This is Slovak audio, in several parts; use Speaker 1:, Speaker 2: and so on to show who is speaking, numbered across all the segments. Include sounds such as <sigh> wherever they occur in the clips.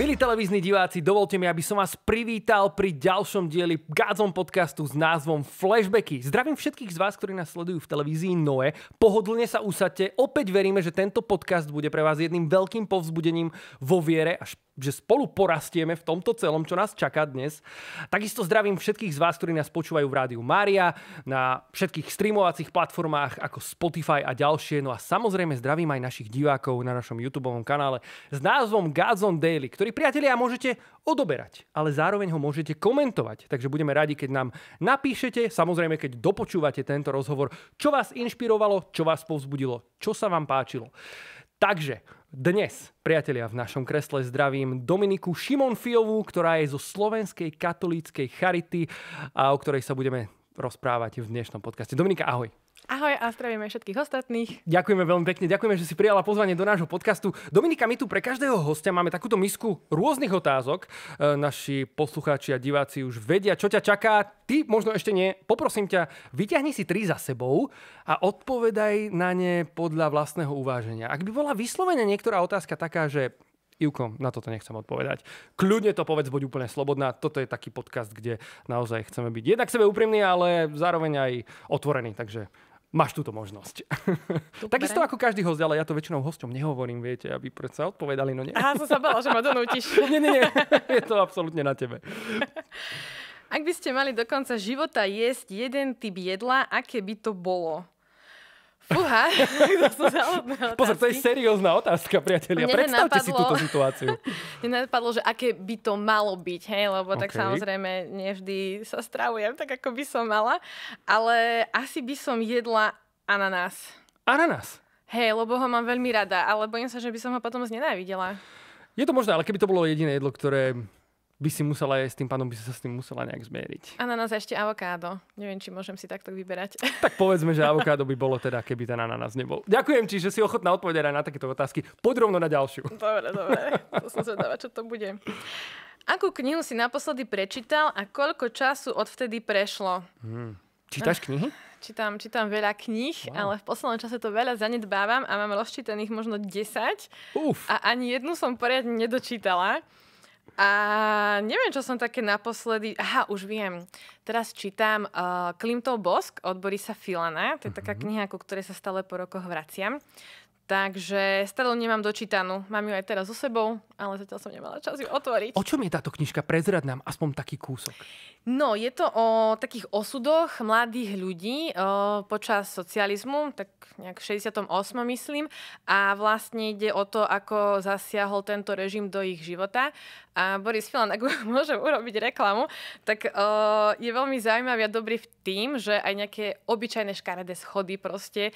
Speaker 1: Milí televízni diváci, dovolte mi, aby som vás privítal pri ďalšom dieli Gádzom podcastu s názvom Flashbacky. Zdravím všetkých z vás, ktorí nás sledujú v televízii Noe. Pohodlne sa usadte. Opäť veríme, že tento podcast bude pre vás jedným veľkým povzbudením vo viere až že spolu porastieme v tomto celom, čo nás čaká dnes. Takisto zdravím všetkých z vás, ktorí nás počúvajú v Rádiu Mária, na všetkých streamovacích platformách ako Spotify a ďalšie. No a samozrejme zdravím aj našich divákov na našom YouTube kanále s názvom Gazon Daily, ktorý story. Priatelia, môžete odoberať, ale zároveň ho môžete komentovať. Takže budeme radi, keď nám napíšete, samozrejme, keď dopočúvate tento rozhovor, čo vás inšpirovalo, čo vás povzbudilo, čo sa vám páčilo. Takže dnes, priatelia, v našom kresle zdravím Dominiku Šimonfiovú, ktorá je zo Slovenskej katolíckej charity, a o ktorej sa budeme rozprávať v dnešnom podcaste. Dominika, ahoj.
Speaker 2: Ahoj a zdravíme všetkých ostatných.
Speaker 1: Ďakujeme veľmi pekne, ďakujeme, že si prijala pozvanie do nášho podcastu. Dominika, my tu pre každého hostia máme takúto misku rôznych otázok. E, naši poslucháči a diváci už vedia, čo ťa čaká. Ty možno ešte nie. Poprosím ťa, vyťahni si tri za sebou a odpovedaj na ne podľa vlastného uváženia. Ak by bola vyslovene niektorá otázka taká, že Ivko, na toto nechcem odpovedať. Kľudne to povedz, buď úplne slobodná. Toto je taký podcast, kde naozaj chceme byť jednak sebe úprimní, ale zároveň aj otvorení. Takže máš túto možnosť. Takisto ako každý host, ale ja to väčšinou hostom nehovorím, viete, aby sa odpovedali, no nie. Aha, som sa bala, že ma donútiš. <laughs> nie, nie, nie, je to absolútne na tebe.
Speaker 2: Ak by ste mali do konca života jesť jeden typ jedla, aké by to bolo? Fúha,
Speaker 1: <laughs> to sú Pozor, to je seriózna otázka, priatelia. Mne Predstavte napadlo, si túto situáciu.
Speaker 2: <laughs> Mne napadlo, že aké by to malo byť, hej, lebo okay. tak samozrejme nevždy sa stravujem tak, ako by som mala, ale asi by som jedla ananás. Ananás? Hej, lebo ho mám veľmi rada, ale bojím sa, že by som ho potom znenávidela.
Speaker 1: Je to možné, ale keby to bolo jediné jedlo, ktoré by si musela aj s tým pánom, by si sa s tým musela nejak zmieriť.
Speaker 2: Ananas a ešte avokádo. Neviem, či môžem si takto vyberať. <laughs>
Speaker 1: Tak povedzme, že avokádo by bolo teda, keby ten nás nebol. Ďakujem ti, že si ochotná odpovedať aj na takéto otázky. Poď rovno na ďalšiu.
Speaker 2: Dobre, dobre. To som zvedavá, čo to bude. Akú knihu si naposledy prečítal a koľko času odvtedy prešlo? Hmm. Čítaš knihy? Čítam, čítam veľa kníh, wow. ale v poslednom čase to veľa zanedbávam a mám rozčítaných možno 10 Uf. a ani jednu som poriadne nedočítala. A neviem, čo som také naposledy... Aha, už viem. Teraz čítam uh, Klimtov bosk od Borisa Filana. To je uh-huh. taká mhm. kniha, ku ktorej sa stále po rokoch vraciam. Takže stále nemám dočítanú. Mám ju aj teraz so sebou, ale zatiaľ som nemala čas ju otvoriť. O
Speaker 1: čom je táto knižka? Prezrad nám aspoň taký kúsok.
Speaker 2: No, je to o takých osudoch mladých ľudí o, počas socializmu, tak nejak v 68. myslím. A vlastne ide o to, ako zasiahol tento režim do ich života. A Boris Filan, ak <laughs> môžem urobiť reklamu, tak o, je veľmi zaujímavý a dobrý v tým, že aj nejaké obyčajné škaredé schody proste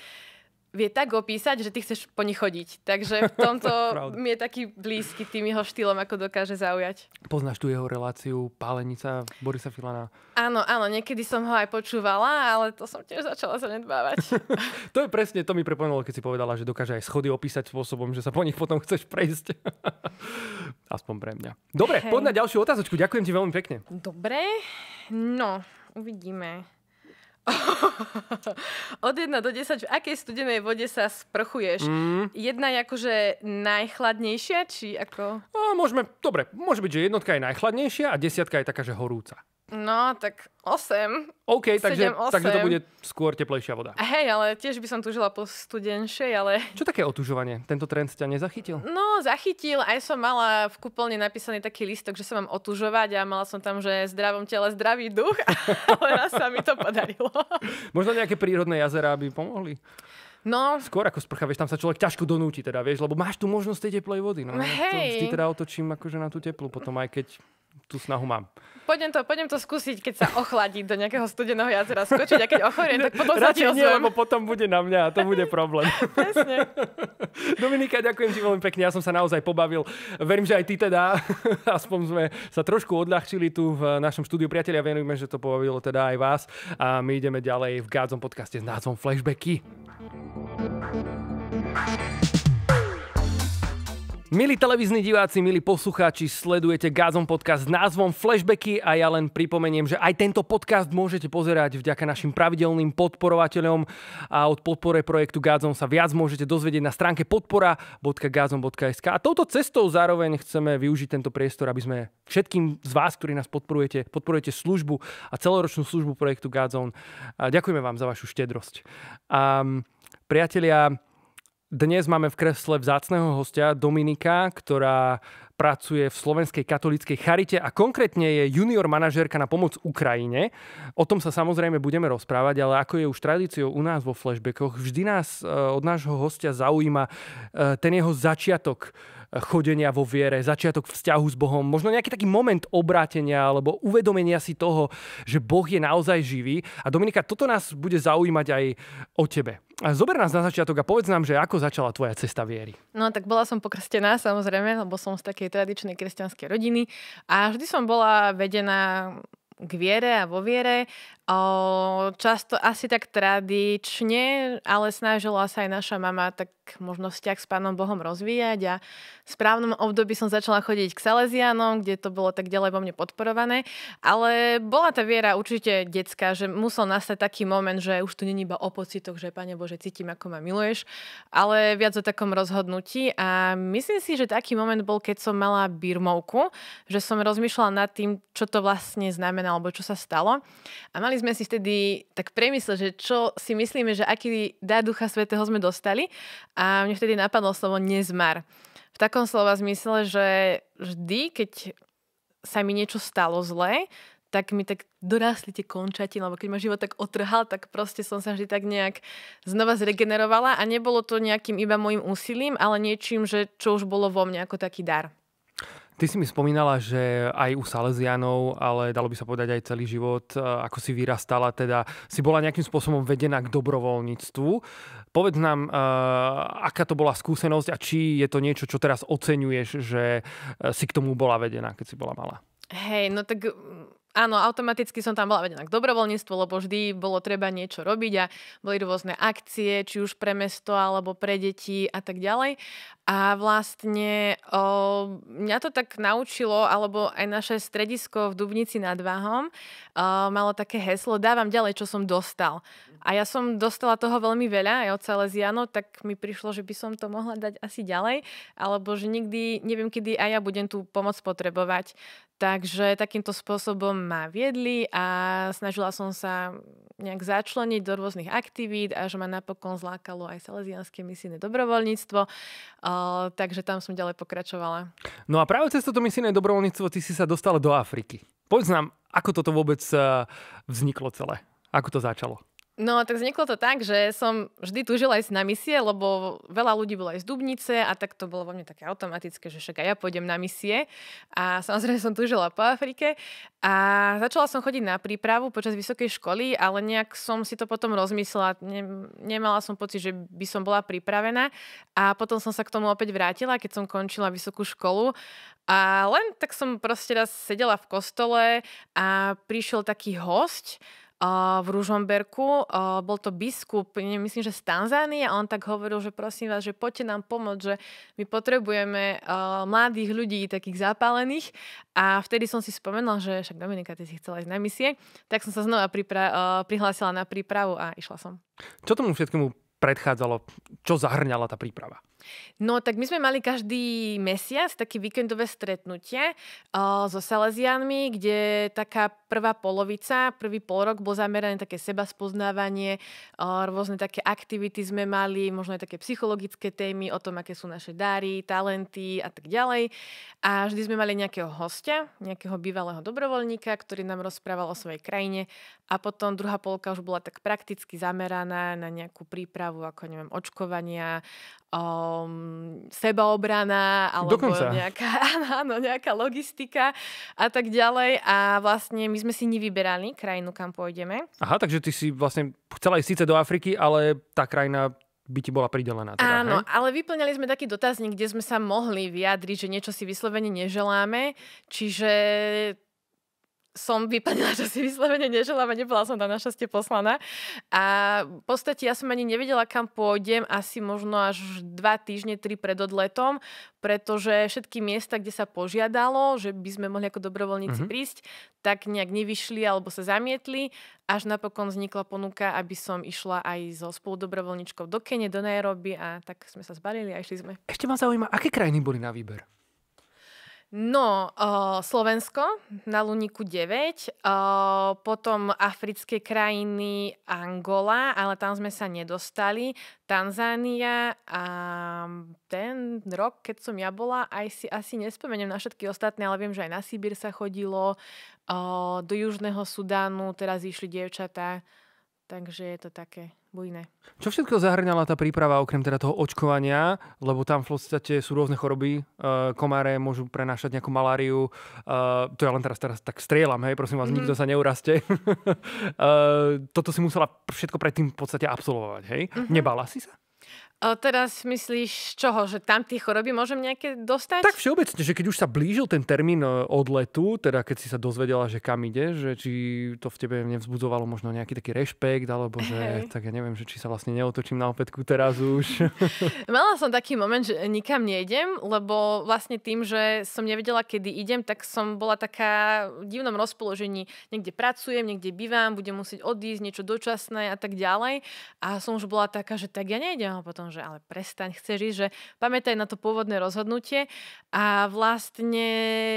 Speaker 2: vie tak opísať, že ty chceš po nich chodiť. Takže v tomto <laughs> mi je taký blízky tým jeho štýlom, ako dokáže zaujať.
Speaker 1: Poznáš tu jeho reláciu Pálenica Borisa Filana?
Speaker 2: Áno, áno, niekedy som ho aj počúvala, ale to som tiež začala nedbávať.
Speaker 1: <laughs> to je presne, to mi prepomenulo, keď si povedala, že dokáže aj schody opísať spôsobom, že sa po nich potom chceš prejsť. <laughs> Aspoň pre mňa. Dobre, hey. poď na ďalšiu otázočku. Ďakujem ti veľmi pekne.
Speaker 2: Dobre, no, uvidíme. <laughs> Od 1 do 10, v akej studenej vode sa sprchuješ? Mm. Jedna je akože najchladnejšia, či ako?
Speaker 1: No, môžeme, dobre, môže byť, že jednotka je najchladnejšia a desiatka je taká, že horúca.
Speaker 2: No, tak 8. OK, 7, takže, 8. takže to bude
Speaker 1: skôr teplejšia voda.
Speaker 2: Hej, ale tiež by som tužila po studenšej, ale...
Speaker 1: Čo také otužovanie? Tento trend ťa nezachytil?
Speaker 2: No, zachytil. Aj som mala v kúpeľni napísaný taký listok, že sa mám otužovať a mala som tam, že zdravom tele zdravý duch, <laughs> ale raz sa mi to
Speaker 1: podarilo. Možno nejaké prírodné jazera by pomohli. No. Skôr ako sprcha, vieš, tam sa človek ťažko donúti, teda, vieš, lebo máš tu možnosť tej teplej vody. No. Hej. To vždy teda otočím akože na tú teplú potom, aj keď tú snahu mám.
Speaker 2: Poďme to, poďme to skúsiť, keď sa ochladí do nejakého studeného jazera skočiť a keď ochoriem, tak potom sa ti nie, lebo
Speaker 1: potom bude na mňa a to bude problém. Presne. <laughs> <laughs> Dominika, ďakujem ti veľmi pekne, ja som sa naozaj pobavil. Verím, že aj ty teda, <laughs> aspoň sme sa trošku odľahčili tu v našom štúdiu priatelia, venujme, že to pobavilo teda aj vás a my ideme ďalej v Gádzom podcaste s názvom Flashbacky. thank you Milí televízni diváci, milí poslucháči, sledujete Gazon podcast s názvom Flashbacky a ja len pripomeniem, že aj tento podcast môžete pozerať vďaka našim pravidelným podporovateľom a od podpore projektu Gazon sa viac môžete dozvedieť na stránke podpora.gazom.sk a touto cestou zároveň chceme využiť tento priestor, aby sme všetkým z vás, ktorí nás podporujete, podporujete službu a celoročnú službu projektu Gazon. Ďakujeme vám za vašu štedrosť. A, priatelia, dnes máme v kresle vzácného hostia Dominika, ktorá pracuje v Slovenskej katolíckej charite a konkrétne je junior manažérka na pomoc Ukrajine. O tom sa samozrejme budeme rozprávať, ale ako je už tradíciou u nás vo flashbackoch, vždy nás eh, od nášho hostia zaujíma eh, ten jeho začiatok chodenia vo viere, začiatok vzťahu s Bohom, možno nejaký taký moment obrátenia alebo uvedomenia si toho, že Boh je naozaj živý. A Dominika, toto nás bude zaujímať aj o tebe. A zober nás na začiatok a povedz nám, že ako začala tvoja cesta viery.
Speaker 2: No tak bola som pokrstená samozrejme, lebo som z takej tradičnej kresťanskej rodiny a vždy som bola vedená k viere a vo viere. často asi tak tradične, ale snažila sa aj naša mama tak možno vzťah s Pánom Bohom rozvíjať a v správnom období som začala chodiť k Salesianom, kde to bolo tak ďalej vo mne podporované, ale bola tá viera určite detská, že musel nastať taký moment, že už tu není iba o pocitoch, že Pane Bože, cítim, ako ma miluješ, ale viac o takom rozhodnutí a myslím si, že taký moment bol, keď som mala birmovku, že som rozmýšľala nad tým, čo to vlastne znamená alebo čo sa stalo a mali sme si vtedy tak premysle, že čo si myslíme, že aký dá Ducha Svetého sme dostali a mne vtedy napadlo slovo nezmar. V takom slova zmysle, že vždy, keď sa mi niečo stalo zle, tak mi tak dorastli tie končatiny, lebo keď ma život tak otrhal, tak proste som sa vždy tak nejak znova zregenerovala a nebolo to nejakým iba môjim úsilím, ale niečím, že čo už bolo vo mne ako taký dar.
Speaker 1: Ty si mi spomínala, že aj u Salesianov, ale dalo by sa povedať aj celý život, e, ako si vyrastala, teda si bola nejakým spôsobom vedená k dobrovoľníctvu. Povedz nám, eh, aká to bola skúsenosť a či je to niečo, čo teraz oceňuješ, že eh, si k tomu bola vedená, keď si bola malá.
Speaker 2: Hej, no tak Áno, automaticky som tam bola vedená k dobrovoľníctvu, lebo vždy bolo treba niečo robiť a boli rôzne akcie, či už pre mesto alebo pre deti a tak ďalej. A vlastne o, mňa to tak naučilo, alebo aj naše stredisko v Dubnici nad Váhom o, malo také heslo Dávam ďalej, čo som dostal. A ja som dostala toho veľmi veľa aj od Salesianov, tak mi prišlo, že by som to mohla dať asi ďalej, alebo že nikdy, neviem, kedy aj ja budem tú pomoc potrebovať. Takže takýmto spôsobom ma viedli a snažila som sa nejak začleniť do rôznych aktivít, až ma napokon zlákalo aj salesianské misijné dobrovoľníctvo. Uh, takže tam som ďalej pokračovala.
Speaker 1: No a práve cez toto misijné dobrovoľníctvo ty si sa dostala do Afriky. Poď nám, ako toto vôbec eh, vzniklo celé? Ako to začalo?
Speaker 2: No, tak vzniklo to tak, že som vždy túžila ísť na misie, lebo veľa ľudí bolo aj z Dubnice a tak to bolo vo mne také automatické, že však aj ja pôjdem na misie. A samozrejme som túžila po Afrike a začala som chodiť na prípravu počas vysokej školy, ale nejak som si to potom rozmyslela. Nemala som pocit, že by som bola pripravená a potom som sa k tomu opäť vrátila, keď som končila vysokú školu a len tak som proste raz sedela v kostole a prišiel taký host, v Ružomberku. Bol to biskup, myslím, že z Tanzánie a on tak hovoril, že prosím vás, že poďte nám pomôcť, že my potrebujeme mladých ľudí, takých zapálených. A vtedy som si spomenula, že však Dominika, ty si chcela ísť na misie, tak som sa znova pripra- prihlásila na prípravu a išla som.
Speaker 1: Čo tomu všetkému predchádzalo? Čo zahrňala tá príprava?
Speaker 2: No tak my sme mali každý mesiac také víkendové stretnutie uh, so Salesianmi, kde taká prvá polovica, prvý pol rok bol zameraný také seba spoznávanie, uh, rôzne také aktivity sme mali, možno aj také psychologické témy o tom, aké sú naše dary, talenty a tak ďalej. A vždy sme mali nejakého hostia, nejakého bývalého dobrovoľníka, ktorý nám rozprával o svojej krajine a potom druhá polka už bola tak prakticky zameraná na nejakú prípravu, ako neviem, očkovania, um, sebaobrana alebo Dokonca. nejaká, <laughs> áno, nejaká logistika a tak ďalej. A vlastne my sme si nevyberali krajinu, kam pôjdeme.
Speaker 1: Aha, takže ty si vlastne chcela ísť síce do Afriky, ale tá krajina by ti bola pridelená. Teda, Áno, hej?
Speaker 2: ale vyplňali sme taký dotazník, kde sme sa mohli vyjadriť, že niečo si vyslovene neželáme, čiže som vypadla, že si vyslovene neželám a nebola som tam našťastie poslaná. A v podstate ja som ani nevedela, kam pôjdem asi možno až dva týždne, tri pred odletom, pretože všetky miesta, kde sa požiadalo, že by sme mohli ako dobrovoľníci mm-hmm. prísť, tak nejak nevyšli alebo sa zamietli. Až napokon vznikla ponuka, aby som išla aj so spoludobrovoľničkou do Kene, do Nairobi a tak sme sa zbalili a išli sme.
Speaker 1: Ešte ma zaujíma, aké krajiny boli na výber?
Speaker 2: No, uh, Slovensko na Luniku 9, uh, potom africké krajiny Angola, ale tam sme sa nedostali, Tanzánia a ten rok, keď som ja bola, aj si asi nespomeniem na všetky ostatné, ale viem, že aj na Sibír sa chodilo, uh, do Južného Sudánu teraz išli dievčatá Takže je to také bujné.
Speaker 1: Čo všetko zahrňala tá príprava okrem teda toho očkovania? Lebo tam v podstate sú rôzne choroby. E, komáre môžu prenášať nejakú maláriu. E, to ja len teraz, teraz tak strieľam, hej, prosím vás, mm nikto sa neuraste. <laughs> e, toto si musela všetko predtým v podstate absolvovať, hej? Mm-hmm. Nebala si sa?
Speaker 2: A teraz myslíš čoho? Že tam tie choroby môžem nejaké dostať? Tak všeobecne,
Speaker 1: že keď už sa blížil ten termín e, odletu, teda keď si sa dozvedela, že kam ide, že či to v tebe nevzbudzovalo možno nejaký taký rešpekt, alebo že hey. tak ja neviem, že či sa vlastne neotočím na opätku teraz už.
Speaker 2: <laughs> Mala som taký moment, že nikam nejdem, lebo vlastne tým, že som nevedela, kedy idem, tak som bola taká v divnom rozpoložení. Niekde pracujem, niekde bývam, budem musieť odísť, niečo dočasné a tak ďalej. A som už bola taká, že tak ja nejdem a potom, že ale prestaň, chceš ísť, že pamätaj na to pôvodné rozhodnutie a vlastne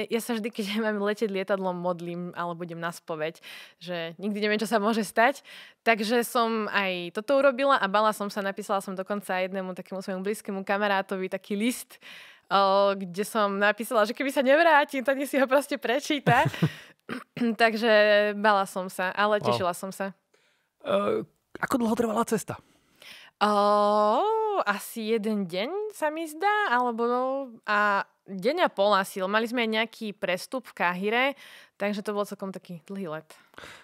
Speaker 2: ja sa vždy, keď <laughs> mám letieť lietadlom, modlím alebo budem na spoveď, že nikdy neviem, čo sa môže stať. Takže som aj toto urobila a bala som sa, napísala som dokonca jednému takému svojmu blízkému kamarátovi taký list, kde som napísala, že keby sa nevrátim, tak si ho proste prečíta. <laughs> Takže bala som sa, ale tešila wow. som sa.
Speaker 1: Uh, ako dlho trvala cesta?
Speaker 2: Oh, asi jeden deň sa mi zdá, alebo no, a deň a pol asi, mali sme aj nejaký prestup v Kahire, takže to bol celkom taký dlhý let.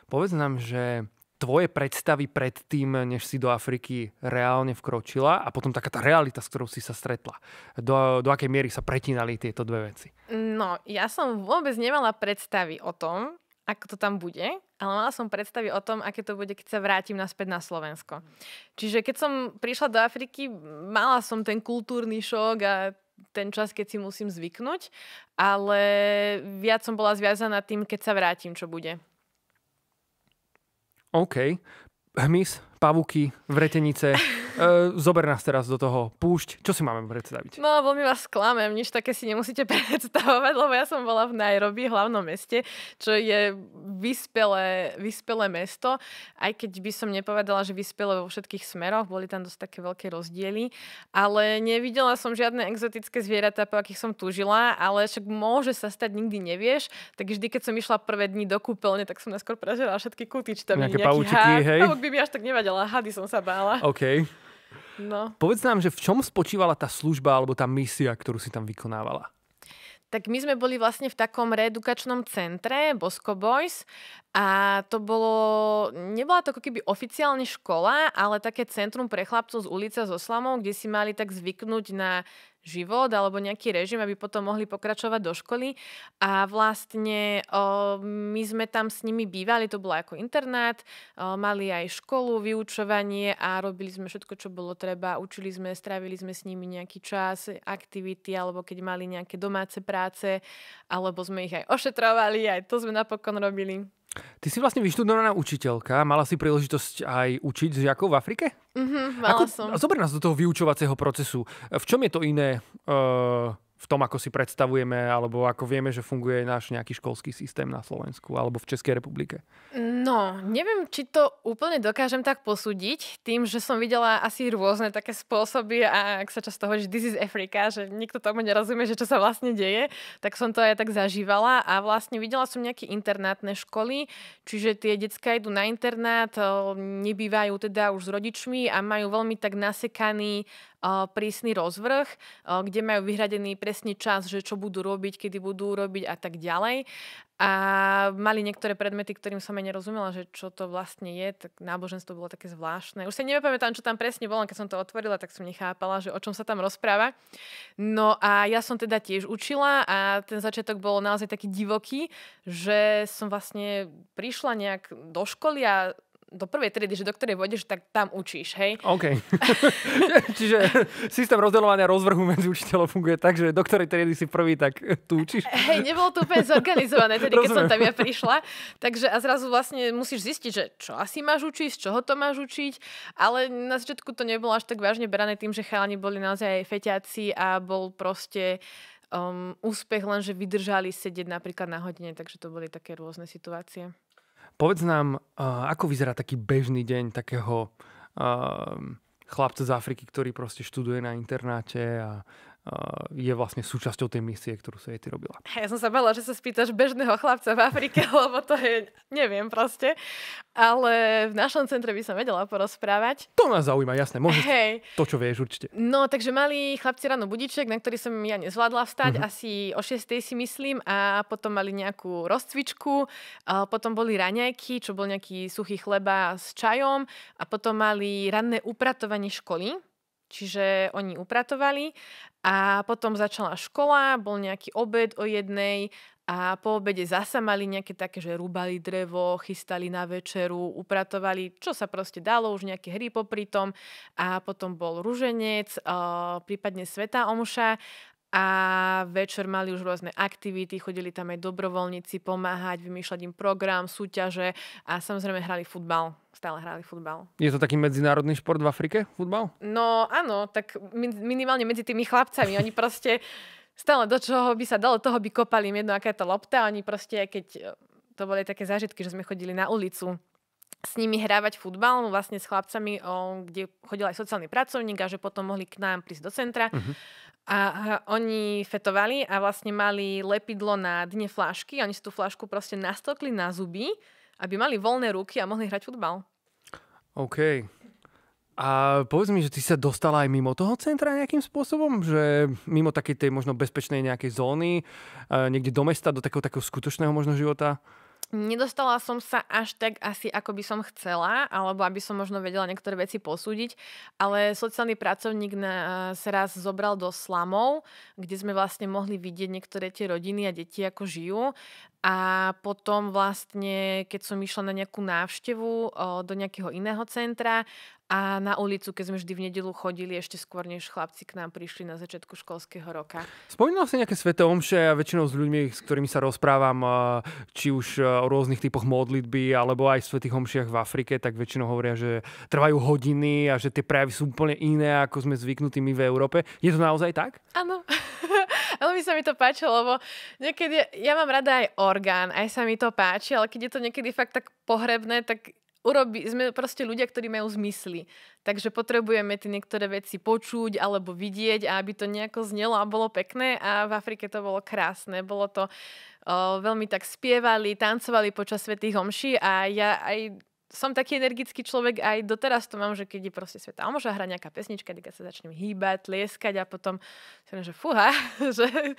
Speaker 1: Povedz nám, že tvoje predstavy pred tým, než si do Afriky reálne vkročila a potom taká tá realita, s ktorou si sa stretla. Do, do akej miery sa pretínali tieto dve veci?
Speaker 2: No, ja som vôbec nemala predstavy o tom, ako to tam bude, ale mala som predstavy o tom, aké to bude, keď sa vrátim naspäť na Slovensko. Čiže keď som prišla do Afriky, mala som ten kultúrny šok a ten čas, keď si musím zvyknúť, ale viac som bola zviazaná tým, keď sa vrátim, čo bude.
Speaker 1: OK. Hmyz, pavuky, vretenice. <laughs> E, zober nás teraz do toho púšť. Čo si máme predstaviť?
Speaker 2: No, veľmi vás sklamem, nič také si nemusíte <laughs> predstavovať, lebo ja som bola v Nairobi, hlavnom meste, čo je vyspelé, vyspelé mesto, aj keď by som nepovedala, že vyspelé vo všetkých smeroch, boli tam dosť také veľké rozdiely, ale nevidela som žiadne exotické zvieratá, po akých som túžila, ale však môže sa stať, nikdy nevieš, tak vždy, keď som išla prvé dni do kúpeľne, tak som neskôr prežila všetky kuty, či tam nejaké paučiky, hej? by mi až tak nevadila, hady som sa bála. Okay. No.
Speaker 1: Povedz nám, že v čom spočívala tá služba alebo tá misia, ktorú si tam vykonávala?
Speaker 2: Tak my sme boli vlastne v takom reedukačnom centre Bosco Boys, a to bolo, nebola to ako keby oficiálne škola, ale také centrum pre chlapcov z ulice so slamou, kde si mali tak zvyknúť na život alebo nejaký režim, aby potom mohli pokračovať do školy. A vlastne o, my sme tam s nimi bývali, to bolo ako internát, o, mali aj školu, vyučovanie a robili sme všetko, čo bolo treba. Učili sme, strávili sme s nimi nejaký čas, aktivity, alebo keď mali nejaké domáce práce, alebo sme ich aj ošetrovali, aj to sme napokon robili.
Speaker 1: Ty si vlastne vyštudovaná učiteľka, mala si príležitosť aj učiť žiakov v Afrike?
Speaker 2: Mhm, mala Ako, som. Zober nás do
Speaker 1: toho vyučovacieho procesu. V čom je to iné uh, v tom, ako si predstavujeme, alebo ako vieme, že funguje náš nejaký školský systém na Slovensku alebo v Českej republike?
Speaker 2: No, neviem, či to úplne dokážem tak posúdiť, tým, že som videla asi rôzne také spôsoby a ak sa často hovorí, že this is Africa, že nikto tomu nerozumie, že čo sa vlastne deje, tak som to aj tak zažívala a vlastne videla som nejaké internátne školy, čiže tie detská idú na internát, nebývajú teda už s rodičmi a majú veľmi tak nasekaný prísny rozvrh, kde majú vyhradený presne čas, že čo budú robiť, kedy budú robiť a tak ďalej. A mali niektoré predmety, ktorým som aj nerozumela, že čo to vlastne je, tak náboženstvo bolo také zvláštne. Už si nepamätám, čo tam presne bolo, keď som to otvorila, tak som nechápala, že o čom sa tam rozpráva. No a ja som teda tiež učila a ten začiatok bol naozaj taký divoký, že som vlastne prišla nejak do školy a do prvej triedy, že do ktorej vôjdeš, tak tam učíš, hej?
Speaker 1: OK. <laughs> <laughs> Čiže systém rozdeľovania rozvrhu medzi učiteľov funguje tak, že do ktorej triedy si prvý, tak tu učíš.
Speaker 2: Hej, nebolo to úplne zorganizované, tedy keď som tam ja prišla. Takže a zrazu vlastne musíš zistiť, že čo asi máš učiť, z čoho to máš učiť, ale na začiatku to nebolo až tak vážne berané tým, že chalani boli naozaj feťáci a bol proste um, úspech len, že vydržali sedieť napríklad na hodine, takže to boli také rôzne situácie.
Speaker 1: Povedz nám, eh, ako vyzerá taký bežný deň takého eh, chlapca z Afriky, ktorý proste študuje na internáte a je vlastne súčasťou tej misie, ktorú sa jej ty robila.
Speaker 2: Ja som sa bála, že sa spýtaš bežného chlapca v Afrike, <laughs> lebo to je, neviem proste. Ale v našom centre by som vedela porozprávať.
Speaker 1: To nás zaujíma, jasné, môžeš hey. to, čo vieš určite.
Speaker 2: No, takže mali chlapci ráno budiček, na ktorý som ja nezvládla vstať, uh-huh. asi o 6 si myslím, a potom mali nejakú rozcvičku, a potom boli raňajky, čo bol nejaký suchý chleba s čajom a potom mali ranné upratovanie školy, Čiže oni upratovali a potom začala škola, bol nejaký obed o jednej a po obede zasa mali nejaké také, že rúbali drevo, chystali na večeru, upratovali, čo sa proste dalo, už nejaké hry popri tom a potom bol ruženec, prípadne sveta omša a večer mali už rôzne aktivity, chodili tam aj dobrovoľníci pomáhať, vymýšľať im program, súťaže a samozrejme hrali futbal. Stále hrali futbal.
Speaker 1: Je to taký medzinárodný šport v Afrike, futbal?
Speaker 2: No áno, tak minimálne medzi tými chlapcami. Oni proste stále do čoho by sa dalo, toho by kopali im jedno, aká je to lopta. Oni proste, keď to boli také zážitky, že sme chodili na ulicu s nimi hrávať futbal, no vlastne s chlapcami, o, kde chodil aj sociálny pracovník a že potom mohli k nám prísť do centra. Uh-huh. A, a oni fetovali a vlastne mali lepidlo na dne flášky. Oni si tú flášku proste nastokli na zuby, aby mali voľné ruky a mohli hrať futbal.
Speaker 1: OK. A povedz mi, že ty sa dostala aj mimo toho centra nejakým spôsobom? Že mimo takej tej možno bezpečnej nejakej zóny, e, niekde do mesta, do takého, takého skutočného možno života?
Speaker 2: Nedostala som sa až tak asi, ako by som chcela, alebo aby som možno vedela niektoré veci posúdiť, ale sociálny pracovník nás eh, raz zobral do slamov, kde sme vlastne mohli vidieť niektoré tie rodiny a deti, ako žijú. A potom vlastne, keď som išla na nejakú návštevu eh, do nejakého iného centra, a na ulicu, keď sme vždy v nedelu chodili, ešte skôr než chlapci k nám prišli na začiatku školského roka.
Speaker 1: Spomínal si nejaké sveté omše a väčšinou s ľuďmi, s ktorými sa rozprávam, či už e, o rôznych typoch modlitby alebo aj v svetých omšiach v Afrike, tak väčšinou hovoria, že trvajú hodiny a že tie prejavy sú úplne iné, ako sme zvyknutí my v Európe. Je to naozaj tak?
Speaker 2: Áno. <laughs> Veľmi sa mi to páčilo, lebo niekedy, ja mám rada aj orgán, aj sa mi to páči, ale keď je to niekedy fakt tak pohrebné, tak urobi, sme proste ľudia, ktorí majú zmysly. Takže potrebujeme tie niektoré veci počuť alebo vidieť a aby to nejako znelo a bolo pekné a v Afrike to bolo krásne. Bolo to, o, veľmi tak spievali, tancovali počas svetých homší a ja aj som taký energický človek aj doteraz to mám, že keď je proste sveta omša, hra nejaká pesnička, tak sa začnem hýbať, tlieskať a potom si že fuha, <laughs> že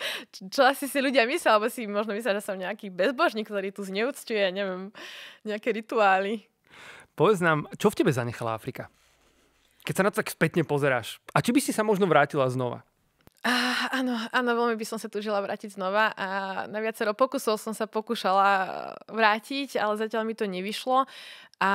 Speaker 2: čo asi si ľudia myslia, alebo si možno myslia, že som nejaký bezbožník, ktorý tu zneúctuje, neviem, nejaké rituály.
Speaker 1: Povedz nám, čo v tebe zanechala Afrika? Keď sa na to tak spätne pozeráš. A či by si sa možno vrátila znova?
Speaker 2: Ah, áno, áno, veľmi by som sa túžila vrátiť znova a na viacero pokusov som sa pokúšala vrátiť, ale zatiaľ mi to nevyšlo. A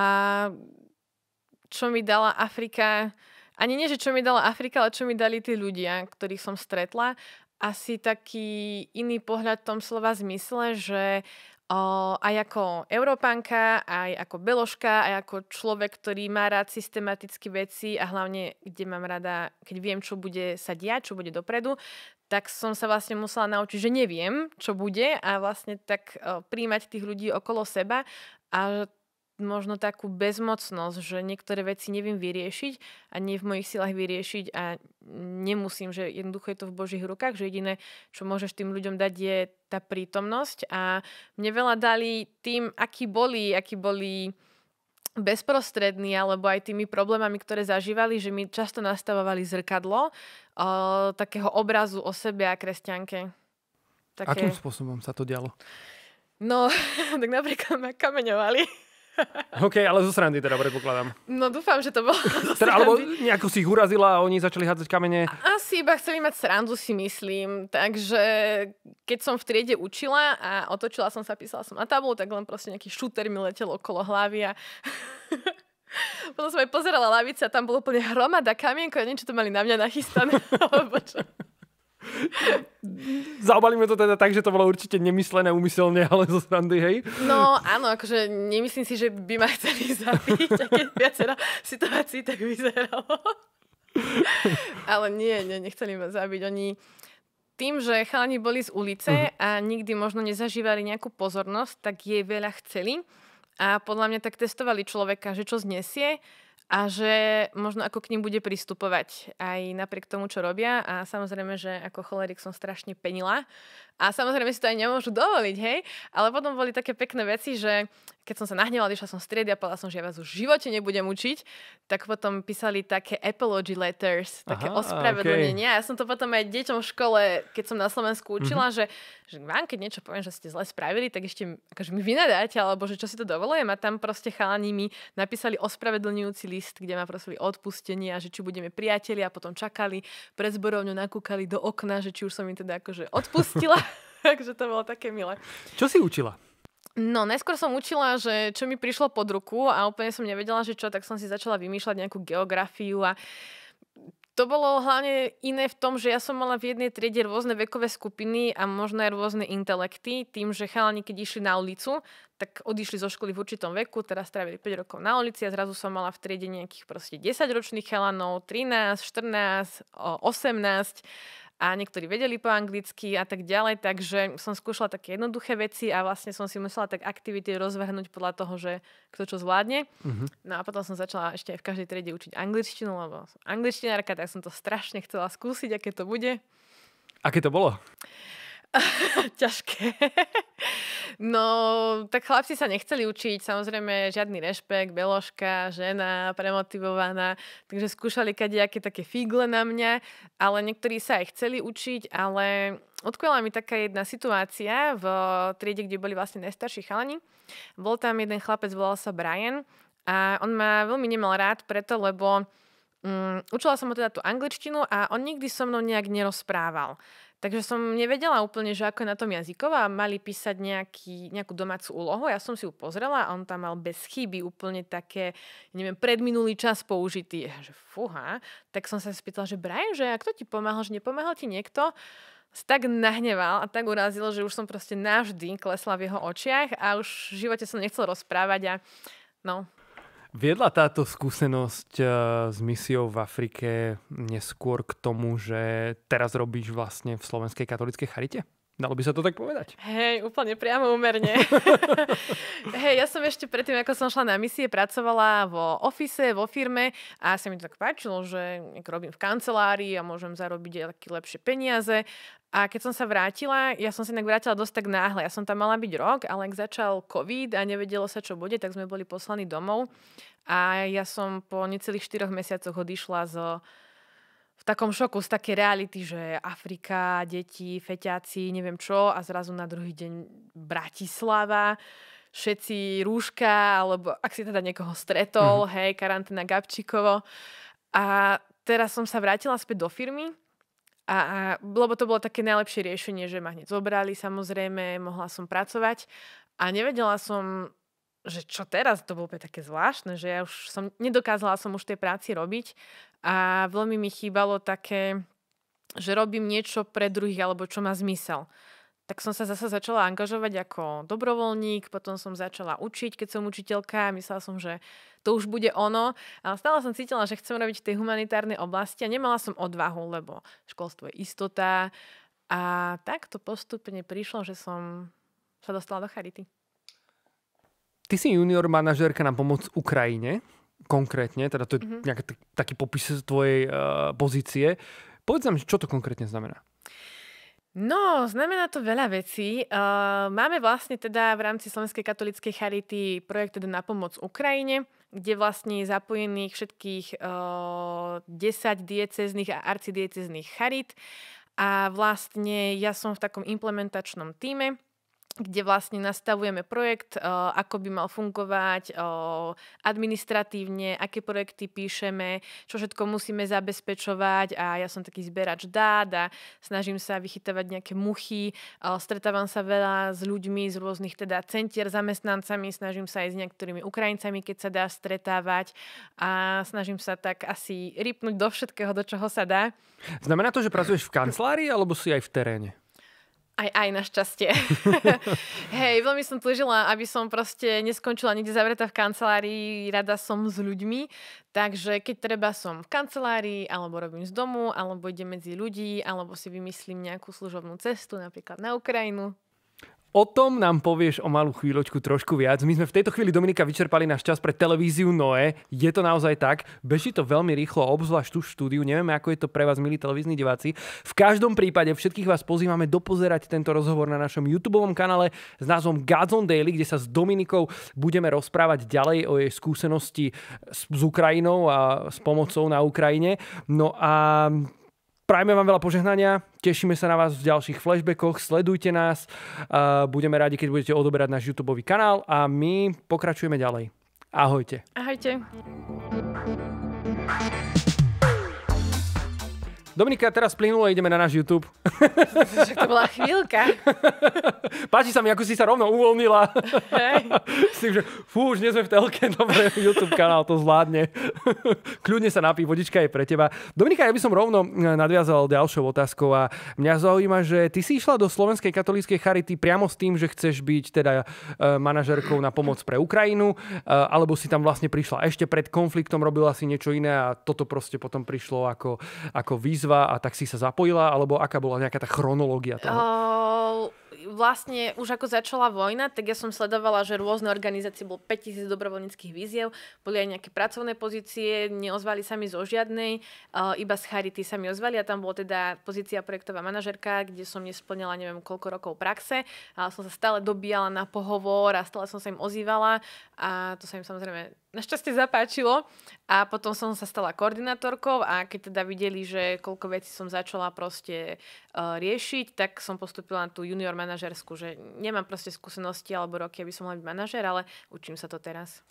Speaker 2: čo mi dala Afrika, ani nie, že čo mi dala Afrika, ale čo mi dali tí ľudia, ktorých som stretla asi taký iný pohľad v tom slova zmysle, že O, aj ako Európanka, aj ako Beloška, aj ako človek, ktorý má rád systematicky veci a hlavne, kde mám rada, keď viem, čo bude sa diať, čo bude dopredu, tak som sa vlastne musela naučiť, že neviem, čo bude a vlastne tak o, príjmať tých ľudí okolo seba a možno takú bezmocnosť, že niektoré veci neviem vyriešiť a nie v mojich silách vyriešiť a nemusím, že jednoducho je to v Božích rukách, že jediné, čo môžeš tým ľuďom dať, je tá prítomnosť a mne veľa dali tým, akí boli, akí boli bezprostrední alebo aj tými problémami, ktoré zažívali, že mi často nastavovali zrkadlo o, takého obrazu o sebe a kresťanke. Také... Akým
Speaker 1: spôsobom sa to dialo?
Speaker 2: No, <laughs> tak napríklad ma kameňovali.
Speaker 1: <laughs> OK, ale zo srandy teda predpokladám.
Speaker 2: No dúfam, že to bolo
Speaker 1: <laughs> Teda, alebo nejako si ich urazila a oni začali hádzať kamene.
Speaker 2: Asi iba chceli mať srandu, si myslím. Takže keď som v triede učila a otočila som sa, písala som na tabulu, tak len proste nejaký šúter mi letel okolo hlavy a... <laughs> Potom som aj pozerala lavice a tam bolo úplne hromada kamienko a niečo to mali na mňa nachystané.
Speaker 1: Zaobalíme to teda tak, že to bolo určite nemyslené úmyselne, ale zo srandy,
Speaker 2: hej? No áno, akože nemyslím si, že by ma chceli zabiť, aké viacero situácií tak vyzeralo. ale nie, nie, nechceli ma zabiť. Oni tým, že chalani boli z ulice uh-huh. a nikdy možno nezažívali nejakú pozornosť, tak jej veľa chceli. A podľa mňa tak testovali človeka, že čo znesie a že možno ako k ním bude pristupovať aj napriek tomu, čo robia a samozrejme, že ako cholerik som strašne penila a samozrejme si to aj nemôžu dovoliť, hej? Ale potom boli také pekné veci, že keď som sa nahnevala, išla som striedia, a povedala som, že ja vás v živote nebudem učiť, tak potom písali také apology letters, také Aha, ospravedlnenia. Okay. Ja som to potom aj deťom v škole, keď som na Slovensku mhm. učila, mm-hmm. že, že vám, keď niečo poviem, že ste zle spravili, tak ešte akože mi vynadáte, alebo že čo si to dovolujem. A tam proste chalani mi napísali ospravedlňujúci list, kde ma prosili odpustenie a že či budeme priatelia a potom čakali pred zborovňou, nakúkali do okna, že či už som im teda akože <laughs> odpustila. <laughs> Takže to bolo také milé. Čo si učila? No, najskôr som učila, že čo mi prišlo pod ruku a úplne som nevedela, že čo, tak som si začala vymýšľať nejakú geografiu a to bolo hlavne iné v tom, že ja som mala v jednej triede rôzne vekové skupiny a možno aj rôzne intelekty, tým, že chalani, keď išli na ulicu, tak odišli zo školy v určitom veku, teraz strávili 5 rokov na ulici a zrazu som mala v triede nejakých proste 10-ročných chalanov, 13, 14, 18 a niektorí vedeli po anglicky a tak ďalej, takže som skúšala také jednoduché veci a vlastne som si musela tak aktivity rozvrhnúť podľa toho, že kto čo zvládne. Uh-huh. No a potom som začala ešte aj v každej triede učiť angličtinu, lebo som angličtinárka, tak som to strašne chcela skúsiť, aké to bude.
Speaker 1: Aké to bolo? <laughs>
Speaker 2: Ťažké. no, tak chlapci sa nechceli učiť, samozrejme žiadny rešpekt, beložka, žena, premotivovaná, takže skúšali kadejaké také figle na mňa, ale niektorí sa aj chceli učiť, ale odkvela mi taká jedna situácia v triede, kde boli vlastne najstarší chalani. Bol tam jeden chlapec, volal sa Brian a on ma veľmi nemal rád preto, lebo um, učila som ho teda tú angličtinu a on nikdy so mnou nejak nerozprával. Takže som nevedela úplne, že ako je na tom jazyková. Mali písať nejaký, nejakú domácu úlohu. Ja som si ju pozrela a on tam mal bez chyby úplne také, neviem, predminulý čas použitý. Ja, že fuha. Tak som sa spýtala, že Brian, že ak to ti pomáhal, že nepomáhal ti niekto? sa tak nahneval a tak urazil, že už som proste navždy klesla v jeho očiach a už v živote som nechcel rozprávať a no,
Speaker 1: Viedla táto skúsenosť eh, s misiou v Afrike neskôr k tomu, že teraz robíš vlastne v Slovenskej katolíckej charite? Dalo by sa to tak
Speaker 2: povedať? Hej, úplne priamo úmerne. <laughs> Hej, ja som ešte predtým, ako som šla na misie, pracovala vo ofise, vo firme a sa mi to tak páčilo, že robím v kancelárii a môžem zarobiť aj lepšie peniaze a keď som sa vrátila, ja som sa inak vrátila dosť tak náhle. Ja som tam mala byť rok, ale ak začal COVID a nevedelo sa, čo bude, tak sme boli poslaní domov. A ja som po necelých 4 mesiacoch odišla zo, v takom šoku z také reality, že Afrika, deti, feťáci, neviem čo a zrazu na druhý deň Bratislava, všetci rúška, alebo ak si teda niekoho stretol, mm hej, karanténa Gabčíkovo. A teraz som sa vrátila späť do firmy a, a, lebo to bolo také najlepšie riešenie, že ma hneď zobrali, samozrejme, mohla som pracovať a nevedela som, že čo teraz, to bolo také zvláštne, že ja už som, nedokázala som už tej práci robiť a veľmi mi chýbalo také, že robím niečo pre druhých, alebo čo má zmysel tak som sa zase začala angažovať ako dobrovoľník, potom som začala učiť, keď som učiteľka, myslela som, že to už bude ono, ale stále som cítila, že chcem robiť v tej humanitárnej oblasti a nemala som odvahu, lebo školstvo je istota a takto postupne prišlo, že som sa dostala do Charity.
Speaker 1: Ty si junior manažérka na pomoc Ukrajine, konkrétne, teda to je mm-hmm. nejaký taký popis tvojej uh, pozície. Povedz nám, čo to konkrétne znamená. Uh,
Speaker 2: No, znamená to veľa vecí. Uh, máme vlastne teda v rámci Slovenskej katolíckej charity projekt teda na pomoc Ukrajine, kde vlastne je zapojených všetkých uh, 10 diecezných a arcidiecezných charit. A vlastne ja som v takom implementačnom týme, kde vlastne nastavujeme projekt, eh, ako by mal fungovať eh, administratívne, aké projekty píšeme, čo všetko musíme zabezpečovať a ja som taký zberač dát a snažím sa vychytávať nejaké muchy, eh, stretávam sa veľa s ľuďmi z rôznych teda centier zamestnancami, snažím sa aj s niektorými Ukrajincami, keď sa dá stretávať a snažím sa tak asi rypnúť do všetkého, do čoho sa dá.
Speaker 1: Znamená to, že pracuješ v kancelárii alebo si aj v teréne?
Speaker 2: Aj, aj, našťastie. <laughs> Hej, veľmi som tlžila, aby som proste neskončila niekde zavretá v kancelárii, rada som s ľuďmi, takže keď treba som v kancelárii, alebo robím z domu, alebo idem medzi ľudí, alebo si vymyslím nejakú služobnú cestu, napríklad na Ukrajinu,
Speaker 1: O tom nám povieš o malú chvíľočku trošku viac. My sme v tejto chvíli, Dominika, vyčerpali náš čas pre televíziu Noé. Je to naozaj tak. Beží to veľmi rýchlo, obzvlášť tu v štúdiu. Nevieme, ako je to pre vás, milí televízni diváci. V každom prípade všetkých vás pozývame dopozerať tento rozhovor na našom YouTube kanále s názvom Gazon Daily, kde sa s Dominikou budeme rozprávať ďalej o jej skúsenosti s, s Ukrajinou a s pomocou na Ukrajine. No a Prajme vám veľa požehnania, tešíme sa na vás v ďalších flashbackoch, sledujte nás, budeme radi, keď budete odoberať náš YouTube kanál a my pokračujeme ďalej. Ahojte. Ahojte. Dominika, teraz plynulo ideme na náš YouTube.
Speaker 2: <laughs> Však to bola chvíľka.
Speaker 1: <laughs> Páči sa mi, ako si sa rovno uvoľnila. Hey. S tým, že fú, už nie sme v telke, dobre, YouTube kanál to zvládne. <laughs> Kľudne sa napí, vodička je pre teba. Dominika, ja by som rovno eh, nadviazal ďalšou otázkou a mňa zaujíma, že ty si išla do Slovenskej katolíckej charity priamo s tým, že chceš byť teda eh, manažerkou na pomoc pre Ukrajinu, eh, alebo si tam vlastne prišla ešte pred konfliktom, robila si niečo iné a toto proste potom prišlo ako, ako výzva výzva a tak si sa zapojila, alebo aká bola nejaká tá chronológia toho?
Speaker 2: Uh, vlastne už ako začala vojna, tak ja som sledovala, že rôzne organizácie, bolo 5000 dobrovoľníckých víziev, boli aj nejaké pracovné pozície, neozvali sa mi zo žiadnej, eh, iba z Charity sa mi ozvali a tam bola teda pozícia projektová manažerka, kde som nesplňala neviem koľko rokov praxe a som sa stále dobíjala na pohovor a stále som sa im ozývala a to sa im samozrejme našťastie zapáčilo a potom som sa stala koordinátorkou a keď teda videli, že koľko vecí som začala proste Eh, riešiť, tak som postupila na tú junior manažersku, že nemám proste skúsenosti alebo roky, aby som mohla byť manažer, ale učím sa to teraz.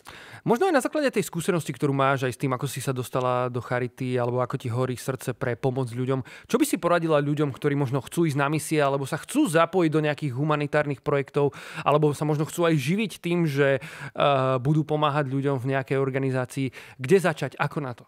Speaker 1: Možno aj na základe tej skúsenosti, ktorú máš aj s tým, ako si sa dostala do charity alebo ako ti horí srdce pre pomoc ľuďom, čo by si poradila ľuďom, ktorí možno chcú ísť na misie alebo sa chcú zapojiť do nejakých humanitárnych projektov alebo sa možno chcú aj živiť tým, že uh, budú pomáhať ľuďom v nejakej organizácii, kde začať, ako na to?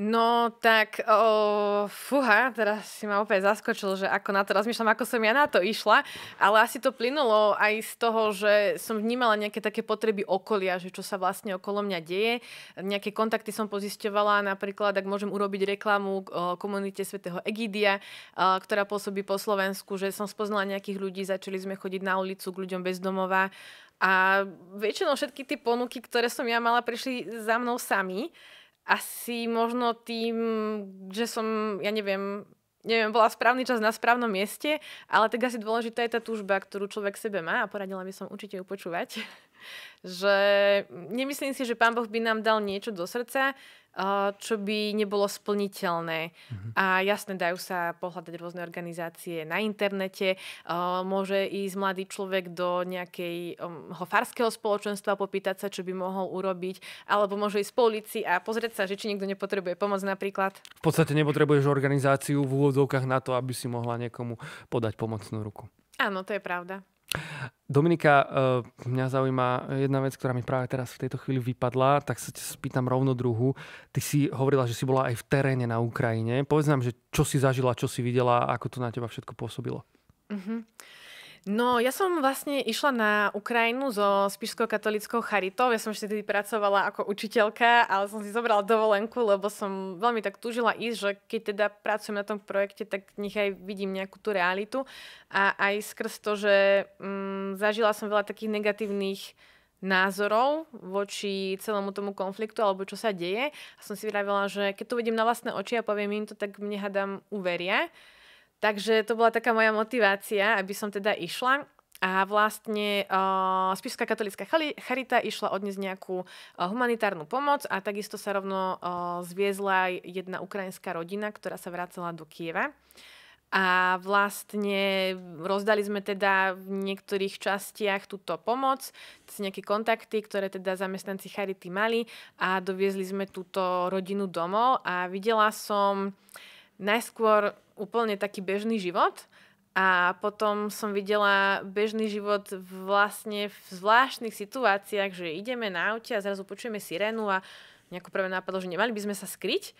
Speaker 2: No tak, o, fúha, teraz si ma opäť zaskočil, že ako na to rozmýšľam, ako som ja na to išla, ale asi to plynulo aj z toho, že som vnímala nejaké také potreby okolia, že čo sa vlastne okolo mňa deje. Nejaké kontakty som pozisťovala, napríklad, ak môžem urobiť reklamu o komunite svätého Egídia, ktorá pôsobí po Slovensku, že som spoznala nejakých ľudí, začali sme chodiť na ulicu k ľuďom bez domova a väčšinou všetky tie ponuky, ktoré som ja mala, prišli za mnou sami asi možno tým, že som, ja neviem, neviem, bola správny čas na správnom mieste, ale tak asi dôležitá je tá túžba, ktorú človek sebe má a poradila by som určite ju počúvať. <laughs> že nemyslím si, že pán Boh by nám dal niečo do srdca, čo by nebolo splniteľné. Mm-hmm. A jasne, dajú sa pohľadať rôzne organizácie na internete. Môže ísť mladý človek do nejakého um, farského spoločenstva, popýtať sa, čo by mohol urobiť, alebo môže ísť po ulici a pozrieť sa, že či niekto nepotrebuje pomoc napríklad.
Speaker 1: V podstate nepotrebuješ organizáciu v úvodzovkách na to, aby si mohla niekomu podať pomocnú ruku.
Speaker 2: Áno, to je pravda.
Speaker 1: Dominika, eh, mňa zaujíma jedna vec, ktorá mi práve teraz v tejto chvíli vypadla, tak sa te spýtam rovno druhu. Ty si hovorila, že si bola aj v teréne na Ukrajine. Povedz nám, že čo si zažila, čo si videla, a ako to na teba všetko pôsobilo. Mm-hmm.
Speaker 2: No, ja som vlastne išla na Ukrajinu zo Spišskou katolickou charitou. Ja som ešte tedy pracovala ako učiteľka, ale som si zobrala dovolenku, lebo som veľmi tak túžila ísť, že keď teda pracujem na tom projekte, tak nech aj vidím nejakú tú realitu. A aj skrz to, že mm, zažila som veľa takých negatívnych názorov voči celému tomu konfliktu alebo čo sa deje. A som si vravila, že keď to vidím na vlastné oči a poviem im to, tak mne hadám uveria. Takže to bola taká moja motivácia, aby som teda išla. A vlastne uh, Spišská katolická charita išla odnes nejakú uh, humanitárnu pomoc a takisto sa rovno uh, zviezla aj jedna ukrajinská rodina, ktorá sa vracela do Kieva. A vlastne rozdali sme teda v niektorých častiach túto pomoc, nejaké kontakty, ktoré teda zamestnanci Charity mali a doviezli sme túto rodinu domov a videla som uh, najskôr úplne taký bežný život a potom som videla bežný život vlastne v zvláštnych situáciách, že ideme na aute a zrazu počujeme sirénu a nejako prvé nápadlo, že nemali by sme sa skryť.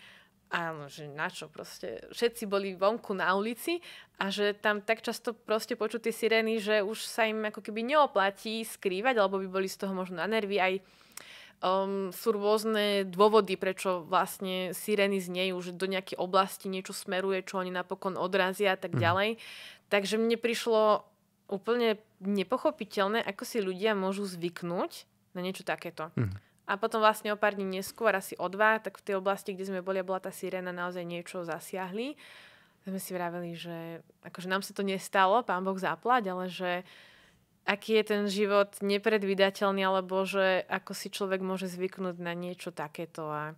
Speaker 2: A že na čo proste. Všetci boli vonku na ulici a že tam tak často proste počú tie sirény, že už sa im ako keby neoplatí skrývať, alebo by boli z toho možno na nervy aj um, sú rôzne dôvody, prečo vlastne sirény znejú, že do nejakej oblasti niečo smeruje, čo oni napokon odrazia a tak mhm. ďalej. Mm. Takže mne prišlo úplne nepochopiteľné, ako si ľudia môžu zvyknúť na niečo takéto. Mm. A potom vlastne o pár dní neskôr, asi o dva, tak v tej oblasti, kde sme boli, bola tá sirena naozaj niečo zasiahli. sme si vraveli, že akože nám sa to nestalo, pán Boh zaplať, ale že uh, aký je ten život nepredvydateľný, alebo že ako si človek môže zvyknúť na niečo takéto. A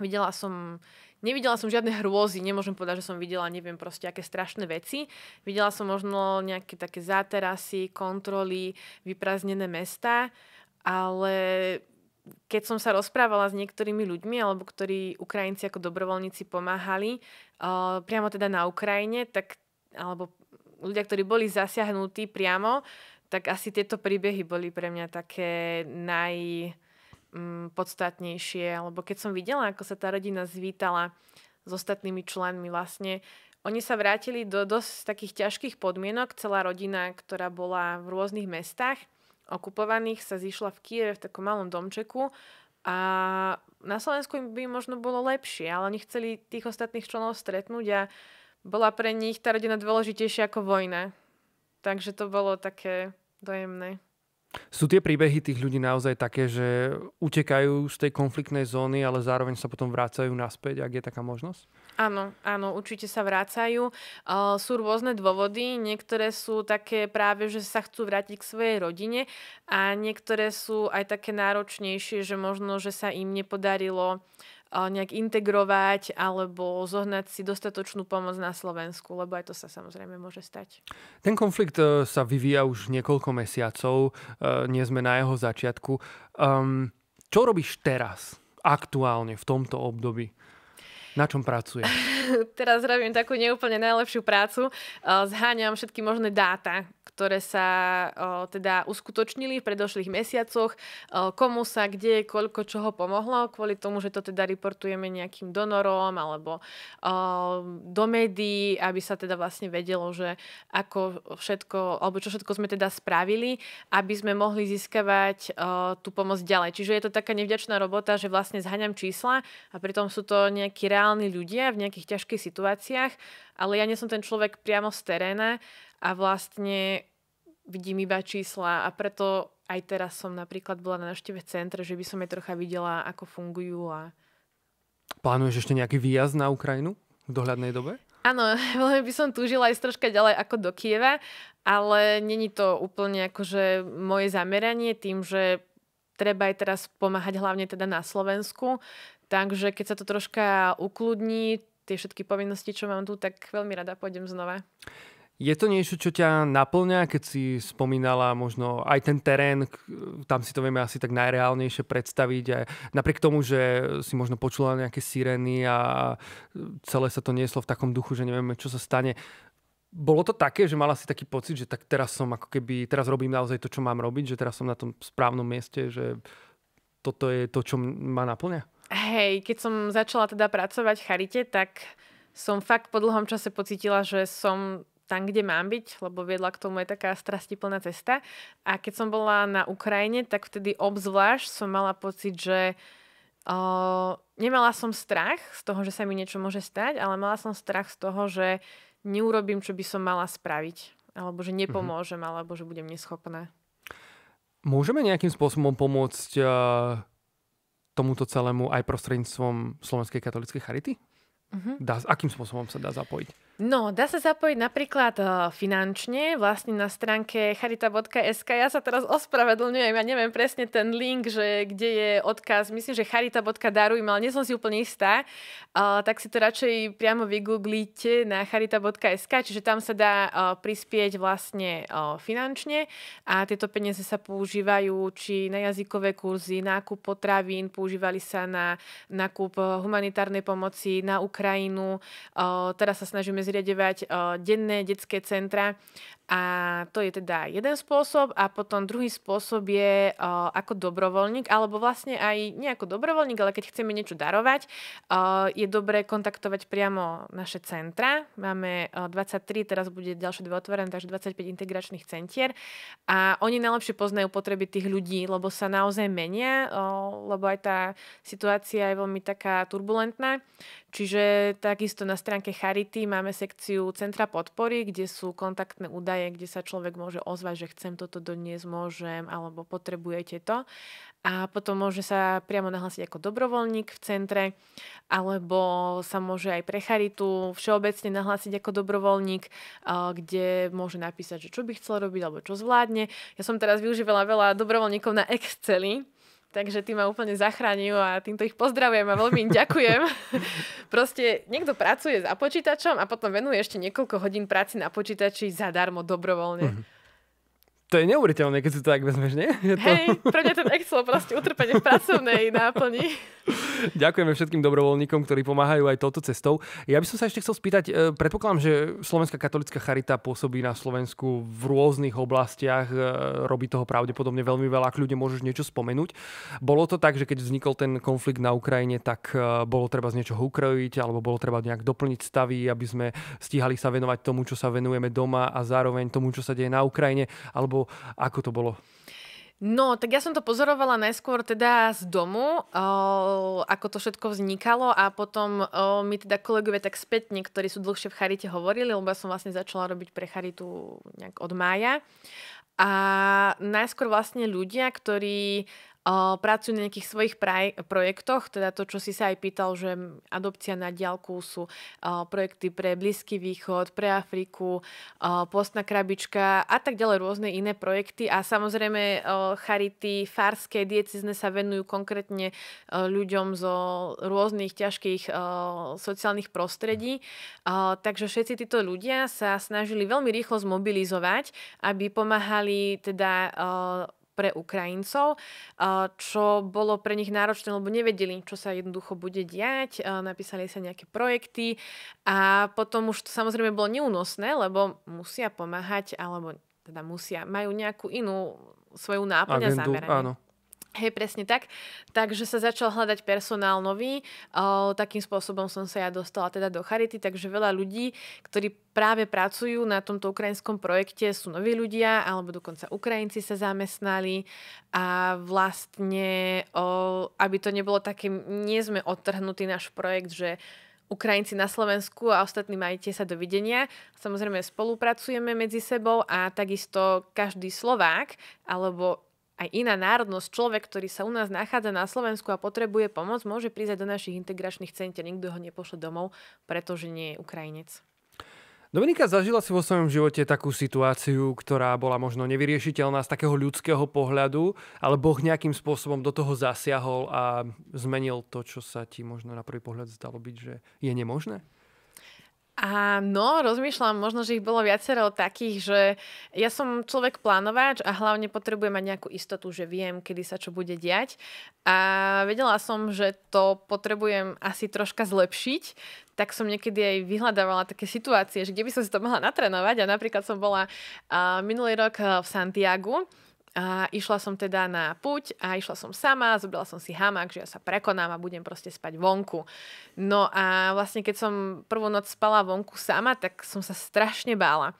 Speaker 2: videla som, nevidela som žiadne hrôzy, nemôžem povedať, že som videla, neviem, proste aké strašné veci. Videla som možno nejaké také záterasy, kontroly, vyprázdnené mesta, ale keď som sa rozprávala s niektorými ľuďmi, alebo ktorí Ukrajinci ako dobrovoľníci pomáhali, uh, priamo teda na Ukrajine, tak, alebo ľudia, ktorí boli zasiahnutí priamo, tak asi tieto príbehy boli pre mňa také najpodstatnejšie, mm, lebo keď som videla, ako sa tá rodina zvítala s ostatnými členmi vlastne, oni sa vrátili do dosť takých ťažkých podmienok. Celá rodina, ktorá bola v rôznych mestách okupovaných, sa zišla v Kieve v takom malom domčeku a na Slovensku by možno bolo lepšie, ale oni chceli tých ostatných členov stretnúť a bola pre nich tá rodina dôležitejšia ako vojna. Takže to bolo také dojemné. Sú
Speaker 1: tie príbehy tých ľudí naozaj také, že utekajú z tej konfliktnej zóny, ale zároveň sa potom vrácajú naspäť, ak je taká možnosť?
Speaker 2: Áno, áno, určite sa vrácajú. sú rôzne dôvody, niektoré sú také práve, že sa chcú vrátiť k svojej rodine a niektoré sú aj také náročnejšie, že možno, že sa im nepodarilo uh, nejak integrovať alebo zohnať si dostatočnú pomoc na Slovensku, lebo aj to sa samozrejme môže stať.
Speaker 1: Ten konflikt e, sa vyvíja už niekoľko mesiacov, e, nie sme na jeho začiatku. Ehm, čo robíš teraz, aktuálne, v tomto období? Na čom pracuje?
Speaker 2: <laughs> Teraz robím takú neúplne najlepšiu prácu. Eh, zháňam všetky možné dáta, ktoré sa eh, teda uskutočnili v predošlých mesiacoch, eh, komu sa kde, koľko čoho pomohlo, kvôli tomu, že to teda reportujeme nejakým donorom alebo do médií, aby sa teda vlastne vedelo, že ako všetko, alebo čo všetko sme teda spravili, aby sme mohli získavať tú pomoc ďalej. Čiže je to taká nevďačná robota, že vlastne zhaňam čísla a pritom sú to nejaký reálne reálni ľudia v nejakých ťažkých situáciách, ale ja nie som ten človek priamo z teréna a vlastne vidím iba čísla a preto aj teraz som napríklad bola na návšteve centra, že by som je trocha videla, ako fungujú. A...
Speaker 1: Plánuješ ešte nejaký výjazd na Ukrajinu v dohľadnej dobe?
Speaker 2: Áno, <laughs> veľmi by som túžila ísť troška ďalej ako do Kieva, ale není to úplne akože moje zameranie tým, že treba aj teraz pomáhať hlavne teda na Slovensku, Takže keď sa to troška ukludní, tie všetky povinnosti, čo mám tu, tak veľmi rada pôjdem znova.
Speaker 1: Je to niečo, čo ťa naplňa, keď si spomínala možno aj ten terén, tam si to vieme asi tak najreálnejšie predstaviť. Aj napriek tomu, že si možno počula nejaké sirény a celé sa to nieslo v takom duchu, že nevieme, čo sa stane. Bolo to také, že mala si taký pocit, že tak teraz som ako keby, teraz robím naozaj to, čo mám robiť, že teraz som na tom správnom mieste, že toto je to, čo ma naplňa?
Speaker 2: Hej, keď som začala teda pracovať v Charite, tak som fakt po dlhom čase pocitila, že som tam, kde mám byť, lebo viedla k tomu je taká strastiplná cesta. A keď som bola na Ukrajine, tak vtedy obzvlášť som mala pocit, že uh, nemala som strach z toho, že sa mi niečo môže stať, ale mala som strach z toho, že neurobím, čo by som mala spraviť. Alebo že mhm. nepomôžem, mm-hmm. alebo že budem neschopná.
Speaker 1: Môžeme nejakým spôsobom pomôcť uh tomuto celému aj prostredníctvom Slovenskej katolíckej charity? Uh-huh. Dá, akým spôsobom sa dá zapojiť?
Speaker 2: No, dá sa zapojiť napríklad eh, finančne, vlastne na stránke charita.sk. Ja sa teraz ospravedlňujem, ja neviem presne ten link, že kde je odkaz, myslím, že charita.darujme, ale nie som si úplne istá, uh, tak si to radšej priamo vygooglite na charita.sk, čiže tam sa dá uh, prispieť vlastne uh, finančne a tieto peniaze sa používajú či na jazykové kurzy, nákup potravín, používali sa na nákup humanitárnej pomoci na Ukrajinu. Teraz sa snažíme zriadevať eh, denné detské centra a to je teda jeden spôsob a potom druhý spôsob je uh, ako dobrovoľník, alebo vlastne aj nie ako dobrovoľník, ale keď chceme niečo darovať, uh, je dobré kontaktovať priamo naše centra. Máme uh, 23, teraz bude ďalšie dve otvorené, takže 25 integračných centier a oni najlepšie poznajú potreby tých ľudí, lebo sa naozaj menia, uh, lebo aj tá situácia je veľmi taká turbulentná. Čiže takisto na stránke Charity máme sekciu Centra podpory, kde sú kontaktné údaje údaje, kde sa človek môže ozvať, že chcem toto doniesť, môžem, alebo potrebujete to. A potom môže sa priamo nahlásiť ako dobrovoľník v centre, alebo sa môže aj pre charitu všeobecne nahlásiť ako dobrovoľník, kde môže napísať, že čo by chcel robiť, alebo čo zvládne. Ja som teraz využívala veľa dobrovoľníkov na Exceli, Takže ty ma úplne zachránil a týmto ich pozdravujem a veľmi im ďakujem. <laughs> Proste niekto pracuje za počítačom a potom venuje ešte niekoľko hodín práci na počítači zadarmo, dobrovoľne. Uh-huh
Speaker 1: to je neuveriteľné, keď si to tak vezmeš, nie? Je to...
Speaker 2: Hej, pre mňa ten Excel proste utrpenie v pracovnej náplni.
Speaker 1: Ďakujeme všetkým dobrovoľníkom, ktorí pomáhajú aj touto cestou. Ja by som sa ešte chcel spýtať, e, predpokladám, že Slovenská katolická charita pôsobí na Slovensku v rôznych oblastiach, e, robí toho pravdepodobne veľmi veľa, ak ľudia môžeš niečo spomenúť. Bolo to tak, že keď vznikol ten konflikt na Ukrajine, tak e, bolo treba z niečoho ukrojiť, alebo bolo treba nejak doplniť stavy, aby sme stíhali sa venovať tomu, čo sa venujeme doma a zároveň tomu, čo sa deje na Ukrajine, alebo alebo ako to bolo?
Speaker 2: No, tak ja som to pozorovala najskôr teda z domu, o, ako to všetko vznikalo a potom o, mi teda kolegovia tak spätne, ktorí sú dlhšie v Charite, hovorili, lebo ja som vlastne začala robiť pre Charitu nejak od mája. A najskôr vlastne ľudia, ktorí pracujú na nejakých svojich praj- projektoch, teda to, čo si sa aj pýtal, že adopcia na diálku sú projekty pre Blízky východ, pre Afriku, postná krabička a tak ďalej rôzne iné projekty a samozrejme charity farské, diecizne sa venujú konkrétne ľuďom zo rôznych ťažkých sociálnych prostredí. Takže všetci títo ľudia sa snažili veľmi rýchlo zmobilizovať, aby pomáhali teda pre Ukrajincov, čo bolo pre nich náročné, lebo nevedeli, čo sa jednoducho bude diať, napísali sa nejaké projekty a potom už to samozrejme bolo neúnosné, lebo musia pomáhať, alebo teda musia, majú nejakú inú svoju náplň a zameranie. Áno. Hej, presne tak. Takže sa začal hľadať personál nový. O, takým spôsobom som sa ja dostala teda do Charity, takže veľa ľudí, ktorí práve pracujú na tomto ukrajinskom projekte, sú noví ľudia, alebo dokonca Ukrajinci sa zamestnali a vlastne, o, aby to nebolo také, nie sme odtrhnutý náš projekt, že Ukrajinci na Slovensku a ostatní majte sa dovidenia. Samozrejme spolupracujeme medzi sebou a takisto každý Slovák alebo aj iná národnosť, človek, ktorý sa u nás nachádza na Slovensku a potrebuje pomoc, môže prísť do našich integračných centier. Nikto ho nepošle domov, pretože nie je Ukrajinec.
Speaker 1: Dominika, zažila si vo svojom živote takú situáciu, ktorá bola možno nevyriešiteľná z takého ľudského pohľadu, ale Boh nejakým spôsobom do toho zasiahol a zmenil to, čo sa ti možno na prvý pohľad zdalo byť, že je nemožné?
Speaker 2: no, rozmýšľam, možno, že ich bolo viacero takých, že ja som človek plánovač a hlavne potrebujem mať nejakú istotu, že viem, kedy sa čo bude diať. A vedela som, že to potrebujem asi troška zlepšiť, tak som niekedy aj vyhľadávala také situácie, že kde by som si to mohla natrénovať. A napríklad som bola minulý rok v Santiagu a išla som teda na puť a išla som sama, zobrala som si hamak, že ja sa prekonám a budem proste spať vonku. No a vlastne keď som prvú noc spala vonku sama, tak som sa strašne bála.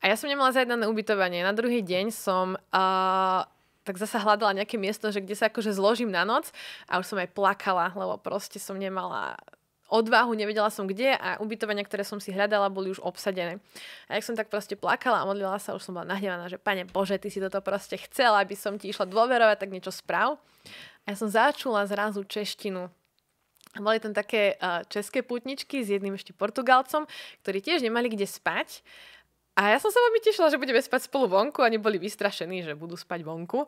Speaker 2: A ja som nemala zajednané ubytovanie. Na druhý deň som... Uh, tak zasa hľadala nejaké miesto, že kde sa akože zložím na noc a už som aj plakala, lebo proste som nemala odvahu, nevedela som kde a ubytovania, ktoré som si hľadala, boli už obsadené. A ak som tak proste plakala a modlila sa, už som bola nahnevaná, že pane Bože, ty si toto proste chcela, aby som ti išla dôverovať, tak niečo správ. A ja som začula zrazu češtinu. Boli tam také české putničky s jedným ešte Portugalcom, ktorí tiež nemali kde spať. A ja som sa veľmi tešila, že budeme spať spolu vonku. Oni boli vystrašení, že budú spať vonku.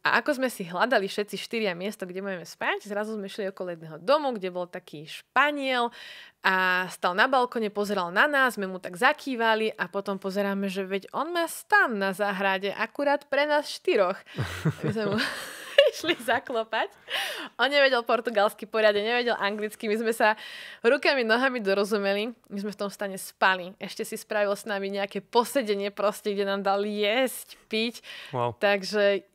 Speaker 2: A ako sme si hľadali všetci štyria miesto, kde budeme spať, zrazu sme šli okolo jedného domu, kde bol taký španiel a stal na balkone, pozeral na nás, sme mu tak zakývali a potom pozeráme, že veď on má stan na záhrade, akurát pre nás štyroch. My sme mu <laughs> išli zaklopať. On nevedel portugalsky poriade, nevedel anglicky. My sme sa rukami, nohami dorozumeli. My sme v tom stane spali. Ešte si spravil s nami nejaké posedenie proste, kde nám dal jesť, piť. Wow. Takže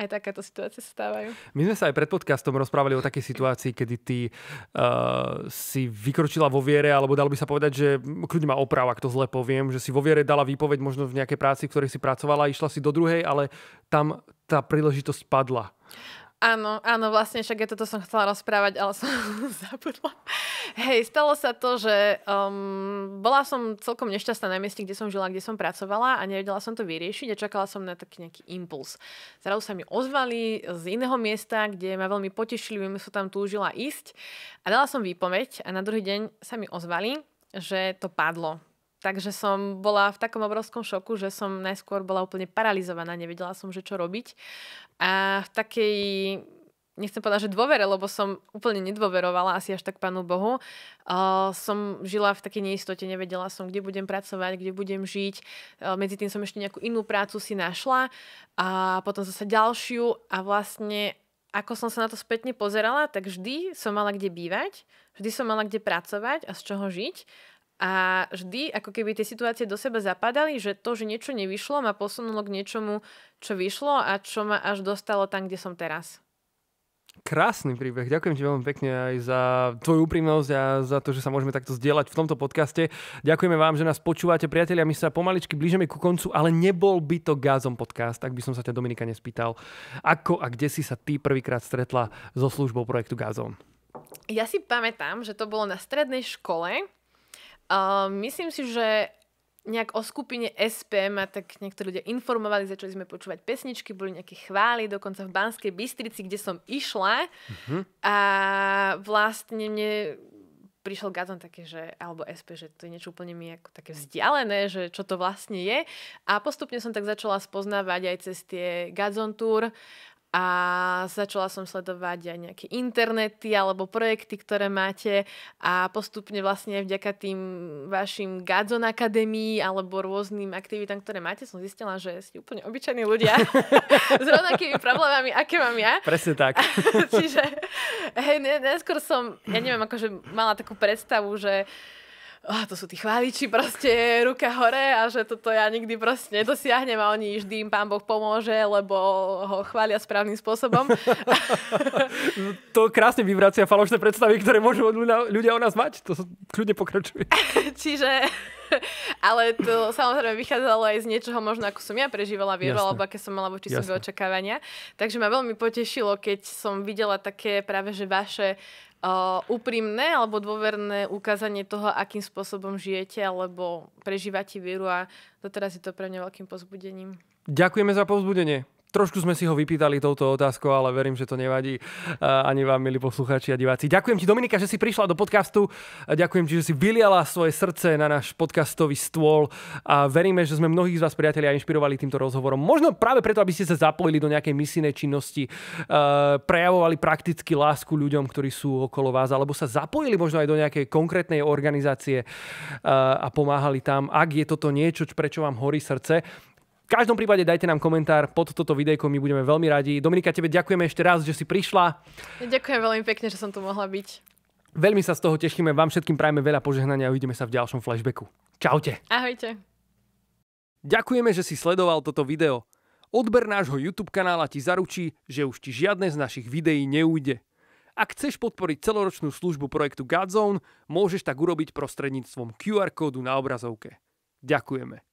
Speaker 2: aj takáto situácia sa stávajú.
Speaker 1: My sme sa aj pred podcastom rozprávali o takej situácii, kedy ty uh, si vykročila vo viere, alebo dalo by sa povedať, že mm, kľudne má oprav, ak to zle poviem, že si vo viere dala výpoveď možno v nejakej práci, v ktorej si pracovala, išla si do druhej, ale tam tá príležitosť
Speaker 2: padla. Áno, áno, vlastne však je toto som chcela rozprávať, ale som <laughs> zabudla. Hej, stalo sa to, že um, bola som celkom nešťastná na mieste, kde som žila, kde som pracovala a nevedela som to vyriešiť a čakala som na taký nejaký impuls. Zrazu sa mi ozvali z iného miesta, kde ma veľmi potešili, veľmi som tam túžila ísť a dala som výpoveď a na druhý deň sa mi ozvali, že to padlo, Takže som bola v takom obrovskom šoku, že som najskôr bola úplne paralizovaná, nevedela som, že čo robiť. A v takej, nechcem povedať, že dôvere, lebo som úplne nedôverovala asi až tak Pánu Bohu. Uh, som žila v takej neistote, nevedela som, kde budem pracovať, kde budem žiť. Uh, medzi tým som ešte nejakú inú prácu si našla a potom zase ďalšiu a vlastne ako som sa na to spätne pozerala, tak vždy som mala kde bývať, vždy som mala kde pracovať a z čoho žiť a vždy, ako keby tie situácie do seba zapadali, že to, že niečo nevyšlo, ma posunulo k niečomu, čo vyšlo a čo ma až dostalo tam, kde som teraz.
Speaker 1: Krásny príbeh. Ďakujem ti veľmi pekne aj za tvoju úprimnosť a za to, že sa môžeme takto zdieľať v tomto podcaste. Ďakujeme vám, že nás počúvate, priatelia. My sa pomaličky blížime ku koncu, ale nebol by to Gázom podcast, ak by som sa ťa Dominika nespýtal. Ako a kde si sa ty prvýkrát stretla so službou projektu Gázom?
Speaker 2: Ja si pamätám, že to bolo na strednej škole Uh, myslím si, že nejak o skupine SP ma tak niektorí ľudia informovali, začali sme počúvať pesničky, boli nejaké chvály, dokonca v Banskej Bystrici, kde som išla. Mm-hmm. A vlastne mne prišiel Gazon také, že, alebo SP, že to je niečo úplne mi ako také vzdialené, že čo to vlastne je. A postupne som tak začala spoznávať aj cez tie Gazon Tour a začala som sledovať aj nejaké internety alebo projekty, ktoré máte a postupne vlastne vďaka tým vašim Gadzon akadémii alebo rôznym aktivitám, ktoré máte, som zistila, že ste úplne obyčajní ľudia <laughs> s rovnakými problémami, aké mám ja. Presne tak. <laughs> Čiže hej, neskôr som, ja neviem, akože mala takú predstavu, že oh, to sú tí chváliči proste ruka hore a že toto ja nikdy proste nedosiahnem a oni vždy im pán Boh pomôže, lebo ho chvália správnym spôsobom. <laughs>
Speaker 1: No, to krásne vyvracia falošné predstavy, ktoré môžu ľudia o nás mať. To kľudne pokračuje.
Speaker 2: <laughs> Čiže ale to samozrejme vychádzalo aj z niečoho možno, ako som ja prežívala vieru, alebo aké som mala voči sebe očakávania. Takže ma veľmi potešilo, keď som videla také práve, že vaše Uh, úprimné alebo dôverné ukázanie toho, akým spôsobom žijete alebo prežívate víru. a doteraz je to pre mňa veľkým pozbudením.
Speaker 1: Ďakujeme za povzbudenie. Trošku sme si ho vypýtali touto otázkou, ale verím, že to nevadí eh, ani vám, milí poslucháči a diváci. Ďakujem ti, Dominika, že si prišla do podcastu. Ďakujem ti, že si vyliala svoje srdce na náš podcastový stôl a veríme, že sme mnohých z vás, priatelia, inšpirovali týmto rozhovorom. Možno práve preto, aby ste sa zapojili do nejakej misijnej činnosti, eh, prejavovali prakticky lásku ľuďom, ktorí sú okolo vás, alebo sa zapojili možno aj do nejakej konkrétnej organizácie eh, a pomáhali tam, ak je toto niečo, prečo vám horí srdce každom prípade dajte nám komentár pod toto videjko, my budeme veľmi radi. Dominika, tebe ďakujeme ešte raz, že si prišla.
Speaker 2: Ďakujem veľmi pekne, že som tu mohla byť.
Speaker 1: Veľmi sa z toho tešíme, vám všetkým prajeme veľa požehnania a uvidíme sa v ďalšom flashbacku. Čaute. Ahojte. Ďakujeme, že si sledoval toto video. Odber nášho YouTube kanála ti zaručí, že už ti žiadne z našich videí neújde. Ak chceš podporiť celoročnú službu projektu Godzone, môžeš tak urobiť prostredníctvom QR kódu na obrazovke. Ďakujeme.